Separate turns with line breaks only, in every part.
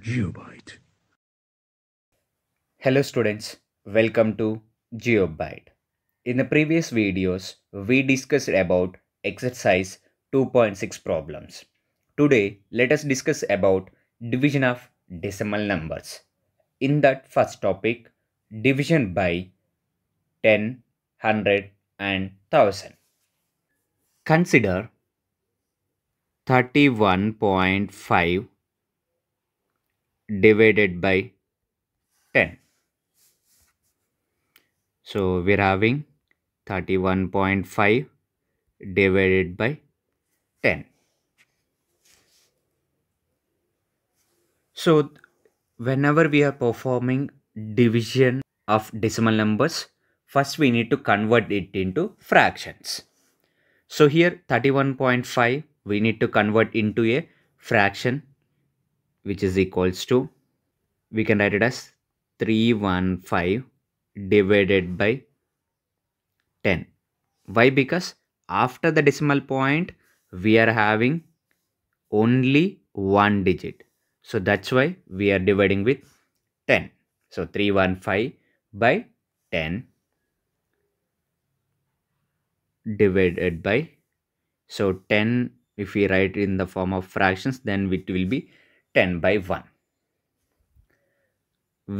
GeoByte. Hello students, welcome to GeoByte. In the previous videos, we discussed about exercise 2.6 problems. Today, let us discuss about division of decimal numbers. In that first topic, division by 10, 100 and 1000. Consider 31.5 divided by 10. So we're having 31.5 divided by 10. So whenever we are performing division of decimal numbers, first we need to convert it into fractions. So here 31.5 we need to convert into a fraction which is equals to we can write it as 315 divided by 10 why because after the decimal point we are having only one digit so that's why we are dividing with 10 so 315 by 10 divided by so 10 if we write in the form of fractions then it will be 10 by 1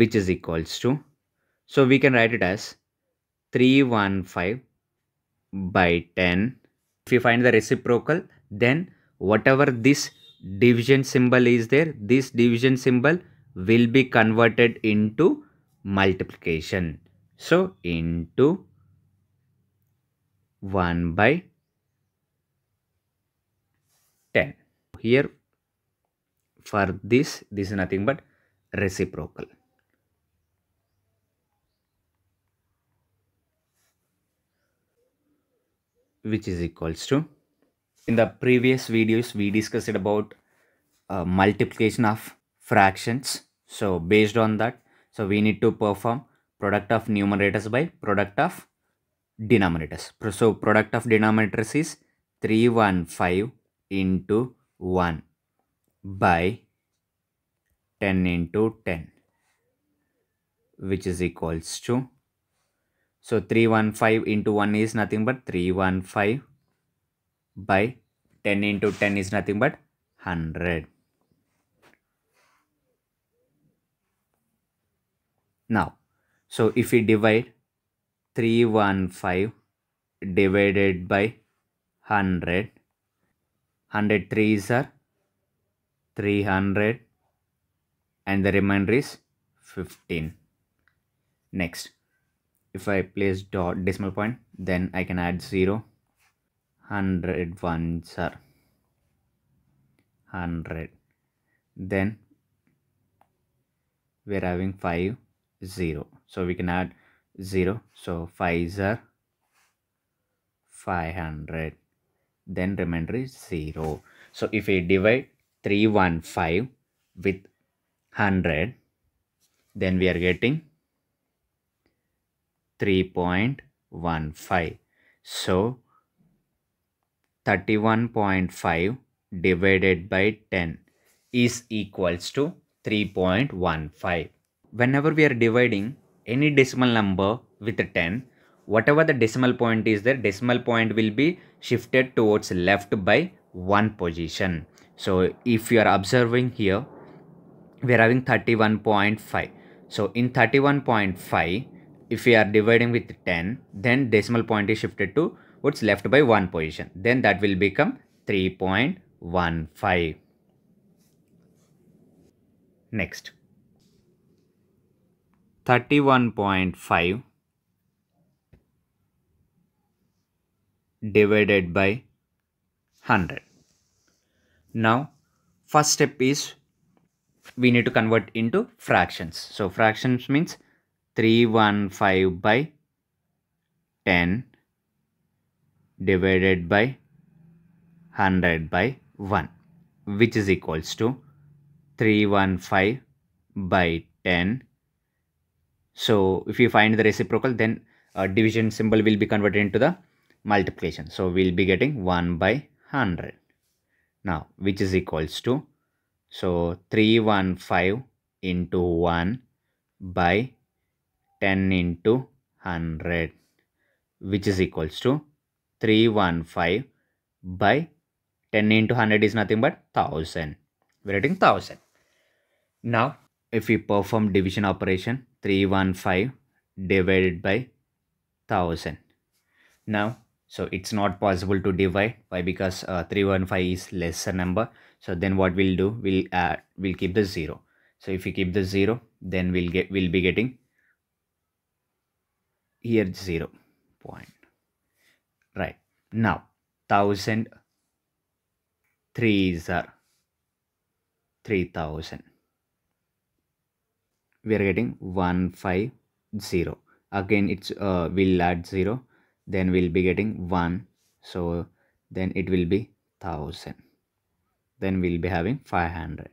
which is equals to so we can write it as 315 by 10 if you find the reciprocal then whatever this division symbol is there this division symbol will be converted into multiplication so into 1 by 10 here for this this is nothing but reciprocal which is equals to in the previous videos we discussed about uh, multiplication of fractions so based on that so we need to perform product of numerators by product of denominators so product of denominators is 315 into 1 by 10 into 10 which is equals to so 315 into 1 is nothing but 315 by 10 into 10 is nothing but 100 now so if we divide 315 divided by 100 100 3s are 300 and the remainder is 15 next if I place dot decimal point then I can add 0 100 ones are 100 then we're having 5 0 so we can add 0 so 5 are 500 then remainder is 0 so if we divide 315 with 100 then we are getting 3.15 so 31.5 divided by 10 is equals to 3.15 whenever we are dividing any decimal number with 10 whatever the decimal point is there decimal point will be shifted towards left by one position so if you are observing here we are having 31.5 so in 31.5 if we are dividing with 10 then decimal point is shifted to what's left by one position then that will become 3.15 next 31.5 divided by 100 now, first step is we need to convert into fractions. So fractions means 315 by 10 divided by 100 by 1 which is equals to 315 by 10. So if you find the reciprocal then uh, division symbol will be converted into the multiplication. So we'll be getting 1 by 100 now which is equals to so 315 into 1 by 10 into 100 which is equals to 315 by 10 into 100 is nothing but 1000 we're writing 1000 now if we perform division operation 315 divided by 1000 now so it's not possible to divide why because uh, 315 is lesser number so then what we'll do we'll add we'll keep the zero so if we keep the zero then we'll get we'll be getting here zero point right now thousand threes are three thousand we are getting one five zero again it's uh, we'll add zero then we'll be getting 1 so then it will be 1000 then we'll be having 500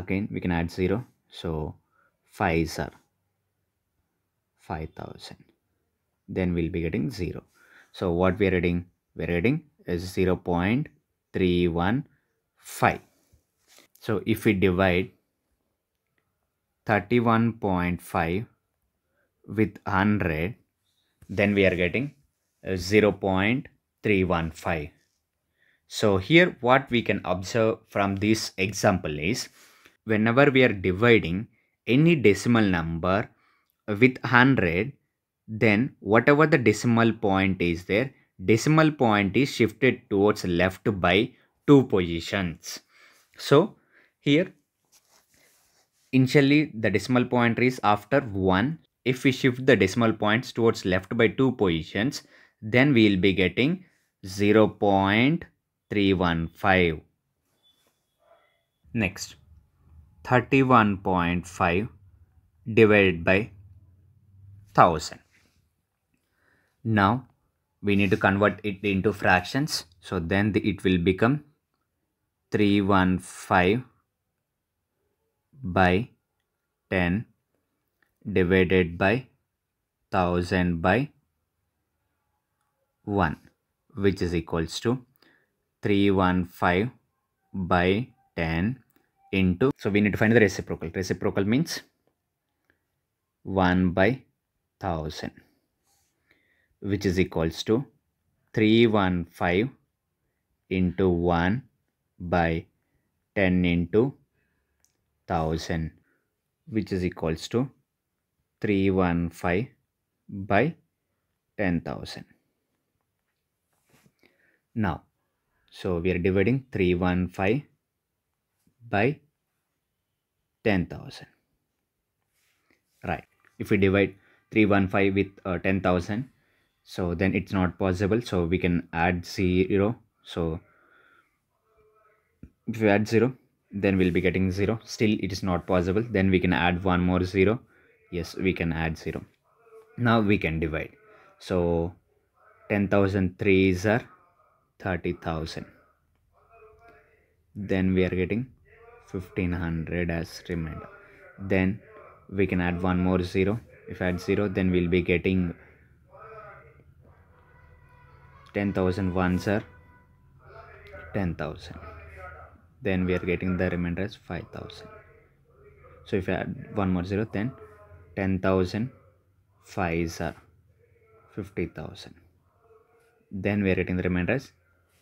again we can add 0 so 5 sir 5000 then we'll be getting 0 so what we are reading? we're reading is 0 0.315 so if we divide 31.5 with 100 then we are getting 0.315. So here what we can observe from this example is whenever we are dividing any decimal number with 100 then whatever the decimal point is there decimal point is shifted towards left by two positions. So here initially the decimal point is after 1 if we shift the decimal points towards left by two positions then we will be getting 0 0.315. Next, 31.5 divided by 1000. Now, we need to convert it into fractions. So, then the, it will become 315 by 10 divided by 1000 by 1 which is equals to 315 by 10 into so we need to find the reciprocal reciprocal means 1 by 1000 which is equals to 315 into 1 by 10 into 1000 which is equals to 315 by 10000 now so we are dividing 315 by 10000 right if we divide 315 with uh, 10000 so then it's not possible so we can add zero so if we add zero then we'll be getting zero still it is not possible then we can add one more zero yes we can add zero now we can divide so 10,000 is are 30,000 then we are getting 1500 as remainder then we can add one more zero if I add zero then we'll be getting 10,000 ones are 10,000 then we are getting the remainder as 5,000 so if I add one more zero then 10,000 fives are 50,000 then we are getting the remainder as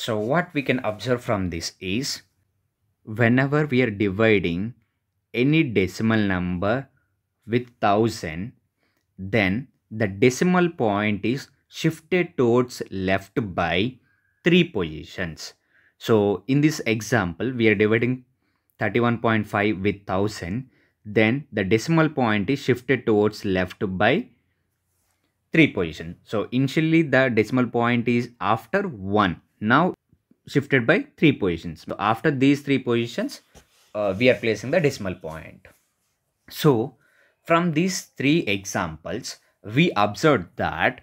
So what we can observe from this is whenever we are dividing any decimal number with 1000 then the decimal point is shifted towards left by 3 positions. So in this example we are dividing 31.5 with 1000 then the decimal point is shifted towards left by 3 position. So initially the decimal point is after 1 now shifted by three positions. So after these three positions, uh, we are placing the decimal point. So from these three examples, we observed that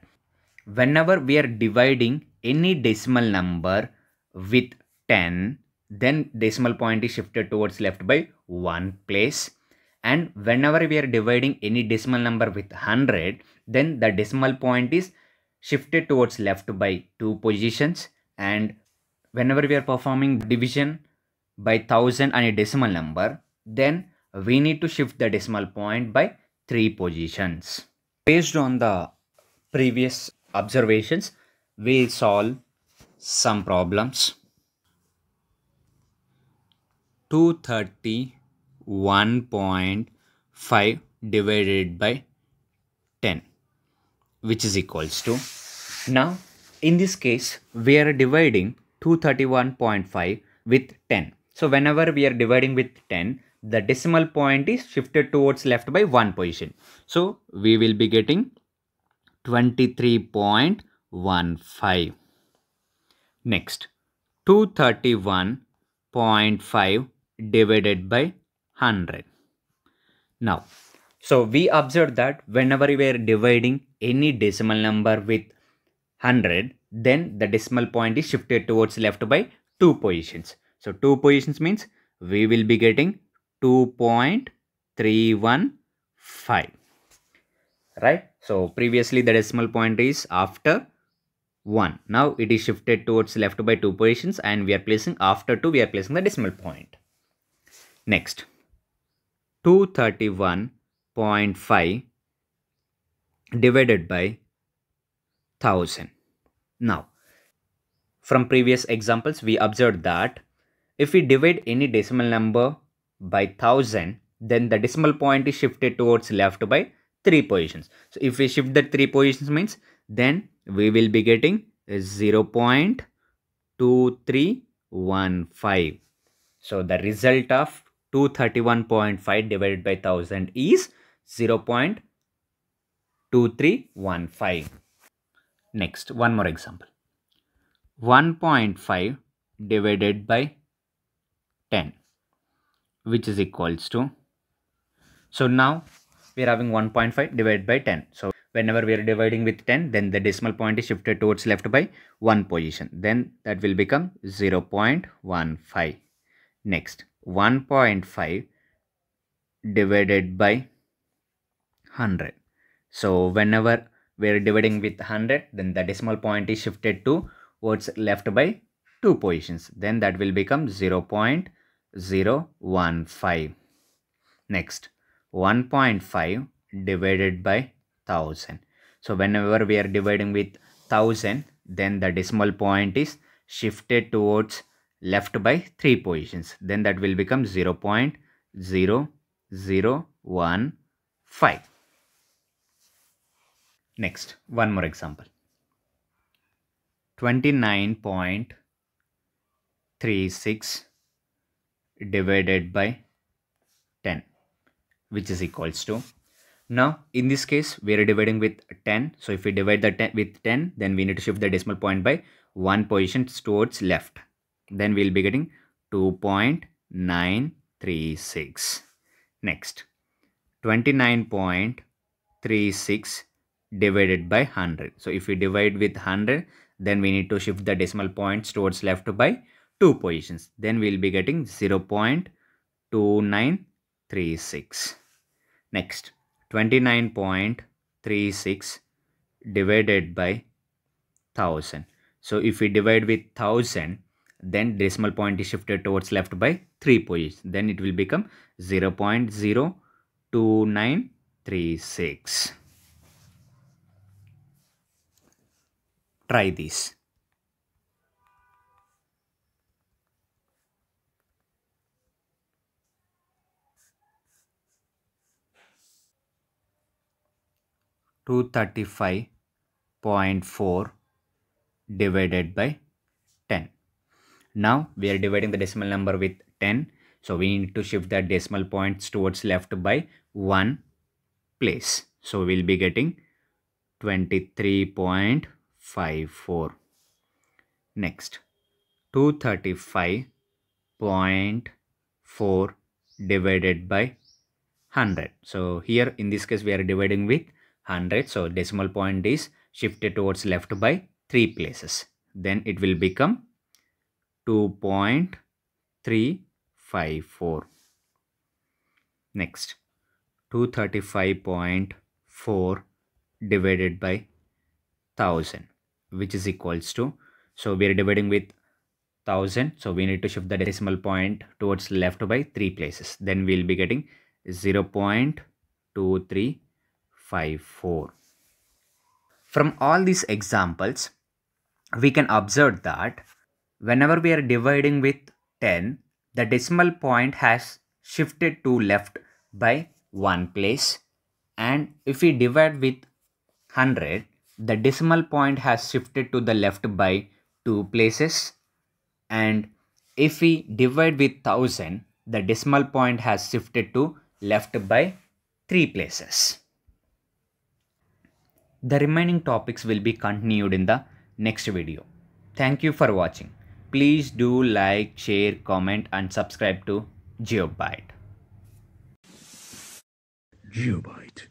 whenever we are dividing any decimal number with 10, then decimal point is shifted towards left by one place. And whenever we are dividing any decimal number with 100, then the decimal point is shifted towards left by two positions and whenever we are performing division by thousand and a decimal number then we need to shift the decimal point by three positions based on the previous observations we'll solve some problems 231.5 divided by 10 which is equals to now in this case we are dividing 231.5 with 10 so whenever we are dividing with 10 the decimal point is shifted towards left by one position so we will be getting 23.15 next 231.5 divided by 100 now so we observed that whenever we are dividing any decimal number with 100, then the decimal point is shifted towards left by 2 positions. So 2 positions means we will be getting 2.315. Right? So previously the decimal point is after 1. Now it is shifted towards left by 2 positions and we are placing after 2 we are placing the decimal point. Next 231.5 divided by 1000. Now, from previous examples, we observed that if we divide any decimal number by 1000, then the decimal point is shifted towards left by 3 positions. So, if we shift the 3 positions means, then we will be getting 0 0.2315. So, the result of 231.5 divided by 1000 is 0 0.2315. Next, one more example. 1.5 divided by 10 which is equals to so now we are having 1.5 divided by 10 so whenever we are dividing with 10 then the decimal point is shifted towards left by one position then that will become 0 0.15 next 1.5 divided by 100 so whenever we're dividing with 100 then the decimal point is shifted to what's left by two positions then that will become 0 0.015 next 1.5 divided by 1000 so whenever we are dividing with 1000 then the decimal point is shifted towards left by three positions then that will become 0 0.0015 Next, one more example. 29.36 divided by 10 which is equals to now in this case we are dividing with 10 so if we divide the 10 with 10 then we need to shift the decimal point by one position towards left then we'll be getting 2.936 next 29.36 divided by 100. So if we divide with 100, then we need to shift the decimal points towards left by 2 positions. Then we will be getting 0 0.2936. Next, 29.36 divided by 1000. So if we divide with 1000, then decimal point is shifted towards left by 3 positions. Then it will become 0 0.02936. try this: Two thirty five point four divided by ten. Now we are dividing the decimal number with ten. So we need to shift the decimal points towards left by one place. So we'll be getting point Five four next 235.4 divided by 100 so here in this case we are dividing with 100 so decimal point is shifted towards left by 3 places then it will become 2.354 next 235.4 divided by 1000 which is equals to so we are dividing with 1000 so we need to shift the decimal point towards left by three places then we'll be getting 0 0.2354 from all these examples we can observe that whenever we are dividing with 10 the decimal point has shifted to left by one place and if we divide with 100 the decimal point has shifted to the left by 2 places and if we divide with 1000 the decimal point has shifted to left by 3 places. The remaining topics will be continued in the next video. Thank you for watching. Please do like, share, comment and subscribe to GeoByte. GeoByte.